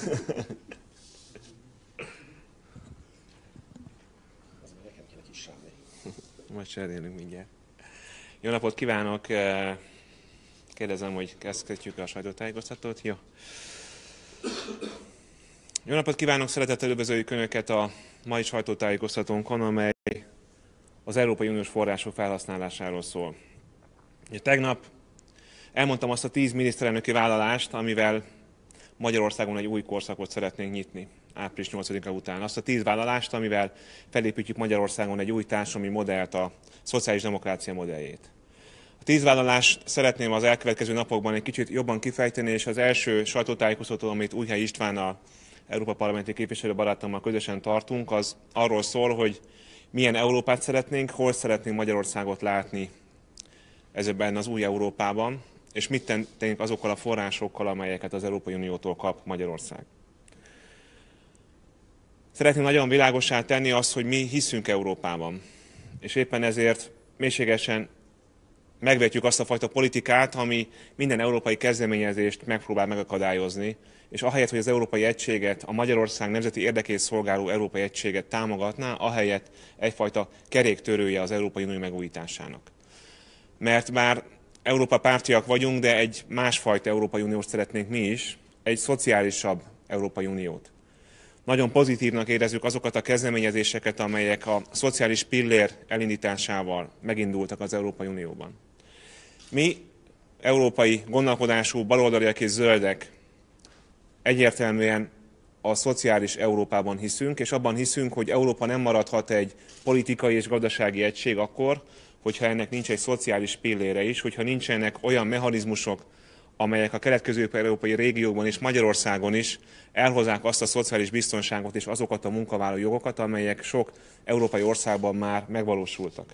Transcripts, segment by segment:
Majd cserélünk mindjárt. Jó napot kívánok! Kérdezem, hogy kezdhetjük a sajtótájékoztatót. Jó. Jó napot kívánok! Szeretettel üdvözöljük Önöket a mai sajtótájékoztatónkon, amely az Európai Uniós források felhasználásáról szól. Tegnap elmondtam azt a tíz miniszterelnöki vállalást, amivel Magyarországon egy új korszakot szeretnénk nyitni április 8-a után. Azt a tíz vállalást, amivel felépítjük Magyarországon egy új társadalmi modellt, a szociális demokrácia modelljét. A tíz vállalást szeretném az elkövetkező napokban egy kicsit jobban kifejteni, és az első sajtótájékoztató, amit Újhely Istvánnal, Európa Parlamenti képviselő barátommal közösen tartunk, az arról szól, hogy milyen Európát szeretnénk, hol szeretnénk Magyarországot látni ezekben az új Európában, és mit tennénk azokkal a forrásokkal, amelyeket az Európai Uniótól kap Magyarország. Szeretném nagyon világosá tenni azt, hogy mi hiszünk Európában, és éppen ezért mélységesen megvetjük azt a fajta politikát, ami minden európai kezdeményezést megpróbál megakadályozni, és ahelyett, hogy az európai egységet, a Magyarország nemzeti érdekét szolgáló európai egységet támogatná, ahelyett egyfajta keréktörője az Európai Unió megújításának. Mert már Európa pártiak vagyunk, de egy másfajta Európai Uniót szeretnénk mi is, egy szociálisabb Európai Uniót. Nagyon pozitívnak érezzük azokat a kezdeményezéseket, amelyek a szociális pillér elindításával megindultak az Európai Unióban. Mi, európai gondolkodású baloldaliak és zöldek egyértelműen a szociális Európában hiszünk, és abban hiszünk, hogy Európa nem maradhat egy politikai és gazdasági egység akkor, hogyha ennek nincs egy szociális pillére is, hogyha nincsenek olyan mechanizmusok, amelyek a kelet-közép-európai régióban és Magyarországon is elhozzák azt a szociális biztonságot és azokat a munkavállaló jogokat, amelyek sok európai országban már megvalósultak.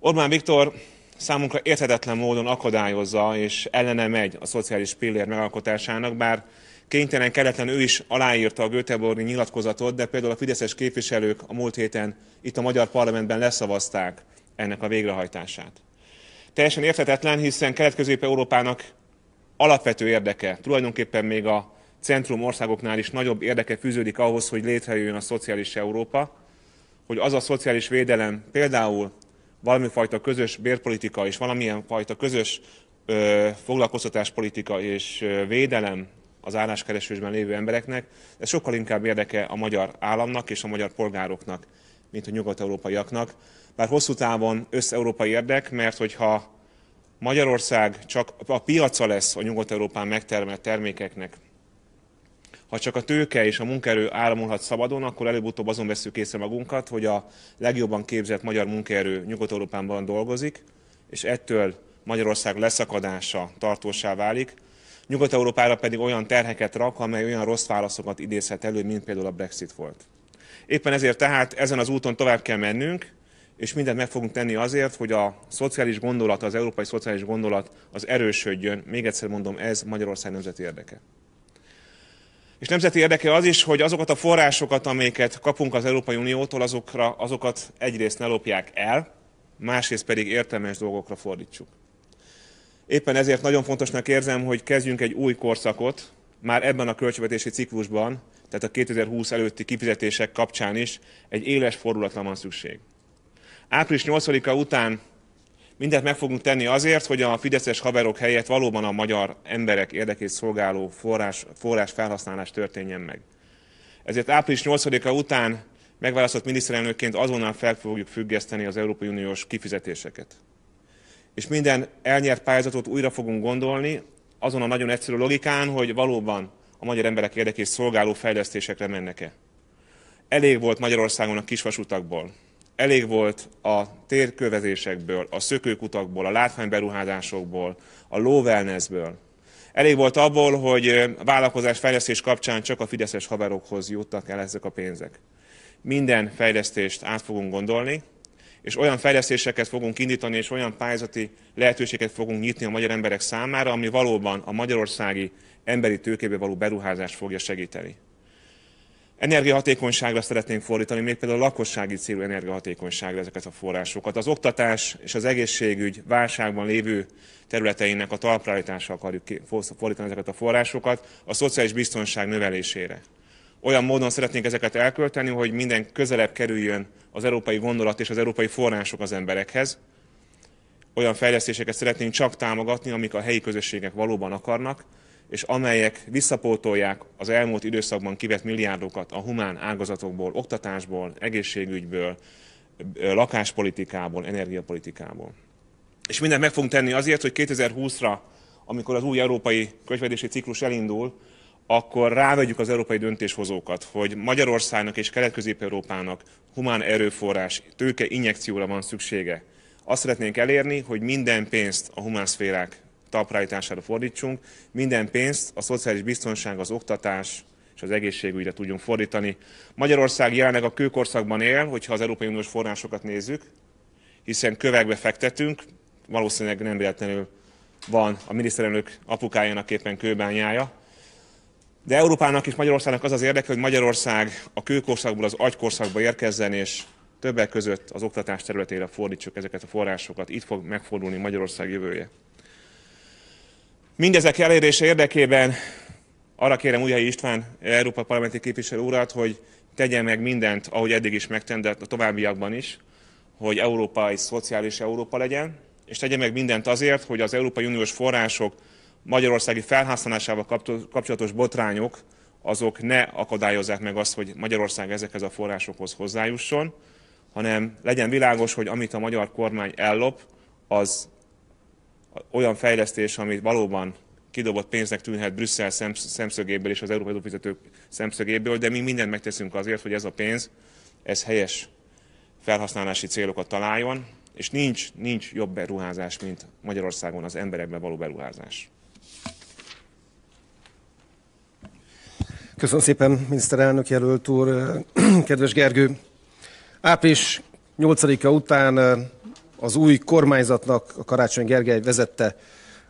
Orbán Viktor számunkra érthetetlen módon akadályozza és ellene megy a szociális pillér megalkotásának, bár kénytelen keletlen ő is aláírta a Göteborgi nyilatkozatot, de például a fideszes képviselők a múlt héten itt a magyar parlamentben leszavazták ennek a végrehajtását. Teljesen érthetetlen, hiszen Kelet-Közép-Európának alapvető érdeke, tulajdonképpen még a centrum országoknál is nagyobb érdeke fűződik ahhoz, hogy létrejöjjön a szociális Európa, hogy az a szociális védelem például valami fajta közös bérpolitika és valamilyen fajta közös ö, foglalkoztatáspolitika és ö, védelem az álláskeresésben lévő embereknek, ez sokkal inkább érdeke a magyar államnak és a magyar polgároknak, mint a nyugat-európaiaknak bár hosszú távon össze-európai érdek, mert hogyha Magyarország csak a piaca lesz a Nyugat-Európán megtermelt termékeknek, ha csak a tőke és a munkaerő áramolhat szabadon, akkor előbb-utóbb azon veszük észre magunkat, hogy a legjobban képzett magyar munkaerő Nyugat-Európában dolgozik, és ettől Magyarország leszakadása tartósá válik, Nyugat-Európára pedig olyan terheket rak, amely olyan rossz válaszokat idézhet elő, mint például a Brexit volt. Éppen ezért tehát ezen az úton tovább kell mennünk, és mindent meg fogunk tenni azért, hogy a szociális gondolat, az európai szociális gondolat az erősödjön. Még egyszer mondom, ez Magyarország nemzeti érdeke. És nemzeti érdeke az is, hogy azokat a forrásokat, amelyeket kapunk az Európai Uniótól, azokra, azokat egyrészt ne lopják el, másrészt pedig értelmes dolgokra fordítsuk. Éppen ezért nagyon fontosnak érzem, hogy kezdjünk egy új korszakot, már ebben a költségvetési ciklusban, tehát a 2020 előtti kifizetések kapcsán is egy éles fordulatra van szükség. Április 8-a után mindent meg fogunk tenni azért, hogy a fideszes haverok helyett valóban a magyar emberek érdekét szolgáló forrás, forrás felhasználás történjen meg. Ezért április 8-a után megválasztott miniszterelnökként azonnal fel fogjuk függeszteni az Európai Uniós kifizetéseket. És minden elnyert pályázatot újra fogunk gondolni, azon a nagyon egyszerű logikán, hogy valóban a magyar emberek érdekét szolgáló fejlesztésekre mennek-e. Elég volt Magyarországon a kisvasutakból. Elég volt a térkövezésekből, a szökőkutakból, a látványberuházásokból, a lóvelnezből. Elég volt abból, hogy vállalkozás fejlesztés kapcsán csak a fideszes haverokhoz juttak el ezek a pénzek. Minden fejlesztést át fogunk gondolni, és olyan fejlesztéseket fogunk indítani, és olyan pályázati lehetőséget fogunk nyitni a magyar emberek számára, ami valóban a magyarországi emberi tőkébe való beruházást fogja segíteni. Energiahatékonyságra szeretnénk fordítani, még például a lakossági célú energiahatékonyságra ezeket a forrásokat. Az oktatás és az egészségügy válságban lévő területeinek a talpraállításra akarjuk fordítani ezeket a forrásokat, a szociális biztonság növelésére. Olyan módon szeretnénk ezeket elkölteni, hogy minden közelebb kerüljön az európai gondolat és az európai források az emberekhez. Olyan fejlesztéseket szeretnénk csak támogatni, amik a helyi közösségek valóban akarnak, és amelyek visszapótolják az elmúlt időszakban kivett milliárdokat a humán ágazatokból, oktatásból, egészségügyből, lakáspolitikából, energiapolitikából. És mindent meg fogunk tenni azért, hogy 2020-ra, amikor az új európai költségvetési ciklus elindul, akkor rávegyük az európai döntéshozókat, hogy Magyarországnak és Kelet-Közép-Európának humán erőforrás, tőke injekcióra van szüksége. Azt szeretnénk elérni, hogy minden pénzt a humán szférák talprájtására fordítsunk, minden pénzt a szociális biztonság, az oktatás és az egészségügyre tudjunk fordítani. Magyarország jelenleg a kőkorszakban él, hogyha az Európai Uniós forrásokat nézzük, hiszen kövekbe fektetünk, valószínűleg nem véletlenül van a miniszterelnök apukájának éppen kőbányája, de Európának és Magyarországnak az az érdeke, hogy Magyarország a kőkorszakból az agykorszakba érkezzen, és többek között az oktatás területére fordítsuk ezeket a forrásokat. Itt fog megfordulni Magyarország jövője. Mindezek elérése érdekében arra kérem Újhelyi István, Európa Parlamenti képviselő urat, hogy tegyen meg mindent, ahogy eddig is megtendett a továbbiakban is, hogy Európa egy szociális Európa legyen, és tegye meg mindent azért, hogy az Európai Uniós források magyarországi felhasználásával kapcsolatos botrányok, azok ne akadályozzák meg azt, hogy Magyarország ezekhez a forrásokhoz hozzájusson, hanem legyen világos, hogy amit a magyar kormány ellop, az olyan fejlesztés, amit valóban kidobott pénznek tűnhet Brüsszel szemszögéből és az európai adófizetők szemszögéből, de mi mindent megteszünk azért, hogy ez a pénz, ez helyes felhasználási célokat találjon, és nincs, nincs jobb beruházás, mint Magyarországon az emberekben való beruházás. Köszönöm szépen, miniszterelnök jelölt úr, kedves Gergő. Április 8-a után az új kormányzatnak, a Karácsony Gergely vezette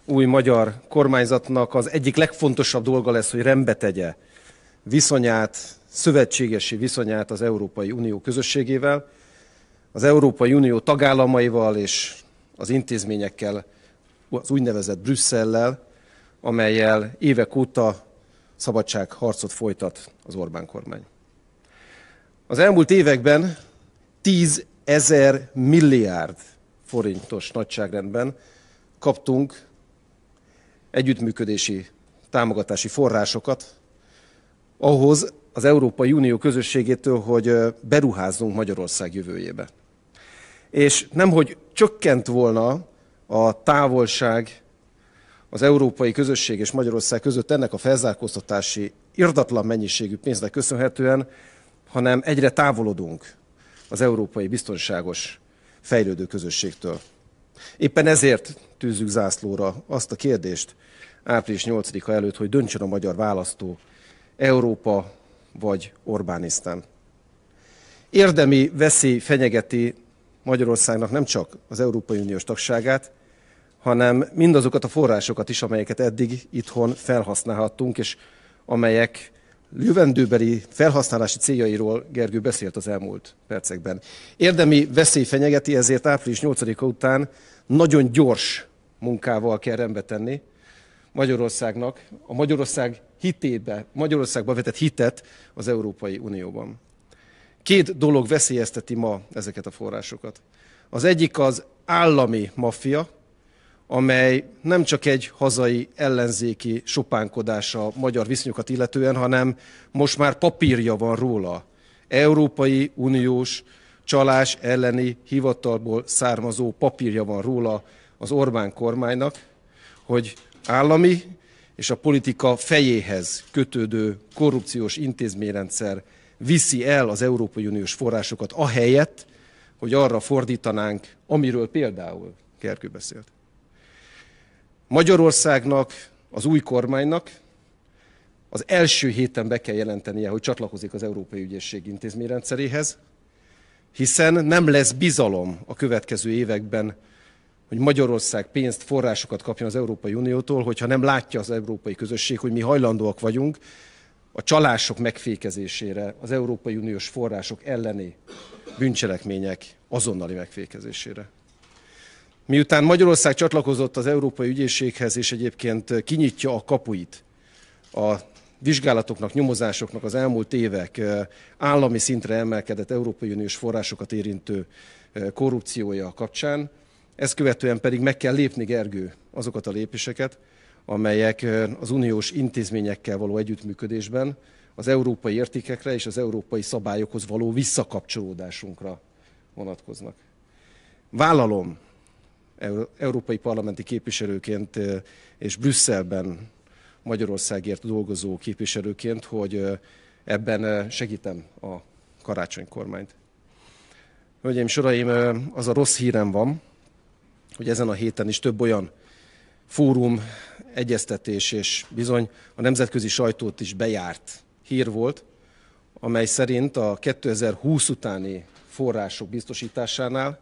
új magyar kormányzatnak az egyik legfontosabb dolga lesz, hogy rendbe tegye viszonyát, szövetségesi viszonyát az Európai Unió közösségével, az Európai Unió tagállamaival és az intézményekkel, az úgynevezett Brüsszellel, amelyel évek óta szabadságharcot folytat az Orbán kormány. Az elmúlt években 10 ezer milliárd forintos nagyságrendben kaptunk együttműködési támogatási forrásokat ahhoz az Európai Unió közösségétől, hogy beruházzunk Magyarország jövőjébe. És nemhogy csökkent volna a távolság az európai közösség és Magyarország között ennek a felzárkóztatási irdatlan mennyiségű pénznek köszönhetően, hanem egyre távolodunk az európai biztonságos fejlődő közösségtől. Éppen ezért tűzzük zászlóra azt a kérdést április 8-a előtt, hogy döntsön a magyar választó Európa vagy Orbánisztán. Érdemi veszély fenyegeti Magyarországnak nem csak az Európai Uniós tagságát, hanem mindazokat a forrásokat is, amelyeket eddig itthon felhasználhattunk, és amelyek jövendőbeli felhasználási céljairól Gergő beszélt az elmúlt percekben. Érdemi veszély fenyegeti, ezért április 8-a után nagyon gyors munkával kell rendbe tenni Magyarországnak, a Magyarország hitébe, Magyarországba vetett hitet az Európai Unióban. Két dolog veszélyezteti ma ezeket a forrásokat. Az egyik az állami maffia, amely nem csak egy hazai ellenzéki sopánkodása magyar viszonyokat illetően, hanem most már papírja van róla. Európai Uniós csalás elleni hivatalból származó papírja van róla az Orbán kormánynak, hogy állami és a politika fejéhez kötődő korrupciós intézményrendszer viszi el az Európai Uniós forrásokat ahelyett, hogy arra fordítanánk, amiről például Kerkő beszélt. Magyarországnak, az új kormánynak az első héten be kell jelentenie, hogy csatlakozik az Európai Ügyészség intézményrendszeréhez, hiszen nem lesz bizalom a következő években, hogy Magyarország pénzt, forrásokat kapjon az Európai Uniótól, hogyha nem látja az európai közösség, hogy mi hajlandóak vagyunk a csalások megfékezésére, az Európai Uniós források elleni bűncselekmények azonnali megfékezésére. Miután Magyarország csatlakozott az Európai Ügyészséghez, és egyébként kinyitja a kapuit a vizsgálatoknak, nyomozásoknak az elmúlt évek állami szintre emelkedett Európai Uniós forrásokat érintő korrupciója kapcsán, ezt követően pedig meg kell lépni, Gergő, azokat a lépéseket, amelyek az uniós intézményekkel való együttműködésben az európai értékekre és az európai szabályokhoz való visszakapcsolódásunkra vonatkoznak. Vállalom, európai parlamenti képviselőként és Brüsszelben Magyarországért dolgozó képviselőként, hogy ebben segítem a karácsony kormányt. Hölgyeim, soraim, az a rossz hírem van, hogy ezen a héten is több olyan fórum, egyeztetés és bizony a nemzetközi sajtót is bejárt hír volt, amely szerint a 2020 utáni források biztosításánál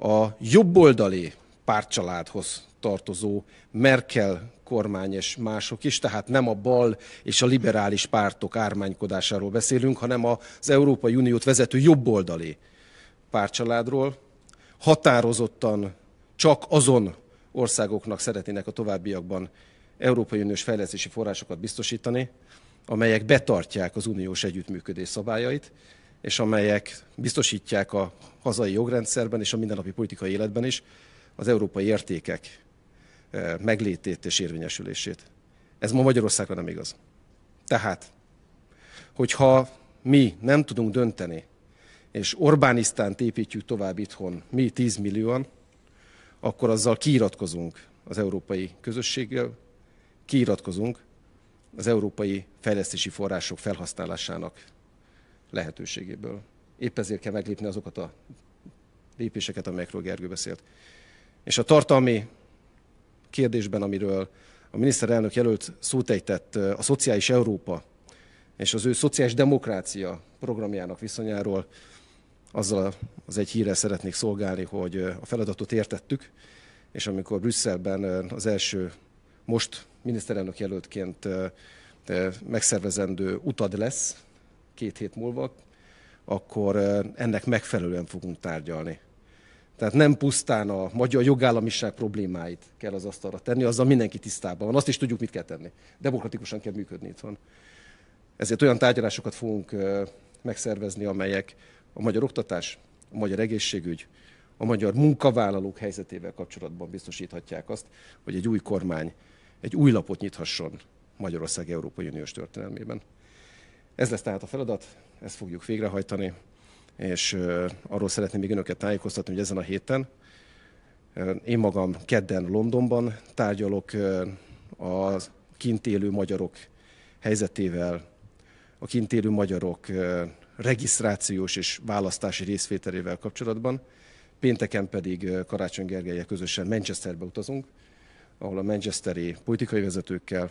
a jobboldali pártcsaládhoz tartozó Merkel kormány és mások is, tehát nem a bal és a liberális pártok ármánykodásáról beszélünk, hanem az Európai Uniót vezető jobboldali pártcsaládról. Határozottan csak azon országoknak szeretnének a továbbiakban Európai Uniós fejlesztési forrásokat biztosítani, amelyek betartják az uniós együttműködés szabályait, és amelyek biztosítják a hazai jogrendszerben és a mindennapi politikai életben is az európai értékek eh, meglétét és érvényesülését. Ez ma Magyarországra nem igaz. Tehát, hogyha mi nem tudunk dönteni, és Orbánisztánt építjük tovább itthon, mi 10 millióan, akkor azzal kiiratkozunk az európai közösséggel, kiiratkozunk az európai fejlesztési források felhasználásának lehetőségéből. Épp ezért kell meglépni azokat a lépéseket, amelyekről Gergő beszélt. És a tartalmi kérdésben, amiről a miniszterelnök jelölt szót ejtett, a szociális Európa és az ő szociális demokrácia programjának viszonyáról, azzal az egy hírrel szeretnék szolgálni, hogy a feladatot értettük, és amikor Brüsszelben az első most miniszterelnök jelöltként megszervezendő utad lesz, két hét múlva, akkor ennek megfelelően fogunk tárgyalni. Tehát nem pusztán a magyar jogállamiság problémáit kell az asztalra tenni, azzal mindenki tisztában van, azt is tudjuk, mit kell tenni. Demokratikusan kell működni itthon. Ezért olyan tárgyalásokat fogunk megszervezni, amelyek a magyar oktatás, a magyar egészségügy, a magyar munkavállalók helyzetével kapcsolatban biztosíthatják azt, hogy egy új kormány egy új lapot nyithasson Magyarország Európai Uniós történelmében. Ez lesz tehát a feladat, ezt fogjuk végrehajtani, és arról szeretném még önöket tájékoztatni, hogy ezen a héten én magam kedden Londonban tárgyalok a kint élő magyarok helyzetével, a kint élő magyarok regisztrációs és választási részvételével kapcsolatban. Pénteken pedig Karácsony Gergelyel közösen Manchesterbe utazunk, ahol a manchesteri politikai vezetőkkel,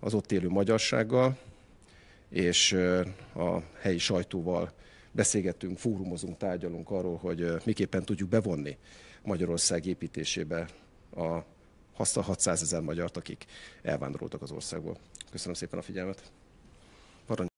az ott élő magyarsággal, és a helyi sajtóval beszélgetünk, fórumozunk, tárgyalunk arról, hogy miképpen tudjuk bevonni Magyarország építésébe a 600 ezer magyart, akik elvándoroltak az országból. Köszönöm szépen a figyelmet.